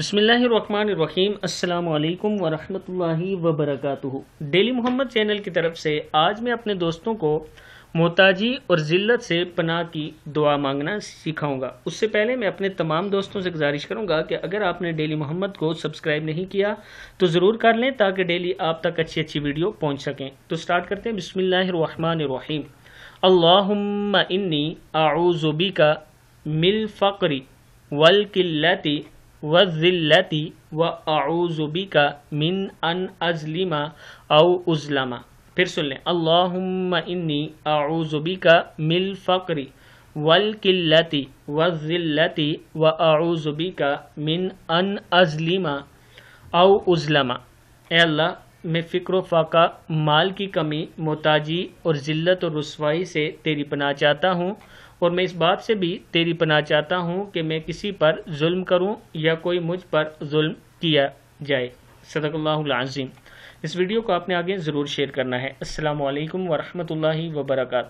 बसमीम अल्लाम वरहमतुल्लाहि वबरक डेली मोहम्मद चैनल की तरफ से आज मैं अपने दोस्तों को मोहताजी और ज़िल्लत से पनाह की दुआ मांगना सिखाऊंगा उससे पहले मैं अपने तमाम दोस्तों से गुजारिश करूंगा कि अगर आपने डेली मोहम्मद को सब्सक्राइब नहीं किया तो ज़रूर कर लें ताकि डेली आप तक अच्छी अच्छी वीडियो पहुँच सकें तो स्टार्ट करते हैं बिसमीम अल्लाम इन्नी का मिल फ़करी वल व ज़िल्लती व आऊज़ुबी का मिन अन अजलिमा अव उजलमा फिर सुन लें अल्लाहुम्मा इन्नी आऊज़ुबी का मिल फ़करी वल किल्लती व ज़िल्लती व आऊज़ुबी का मिन अन अजलिमा अव उजलमा ए अल्लाह मैं फ़िक्र फ़ाका माल की कमी मोताजी और ज़िल्लत और रसवाई से तेरी पना चाहता हूँ और मैं इस बात से भी तेरी पना चाहता हूँ कि मैं किसी पर जुल्म करूँ या कोई मुझ पर जुल्म किया जाए सदकल्लाजीम इस वीडियो को आपने आगे ज़रूर शेयर करना है असलकम वरहमल वर्का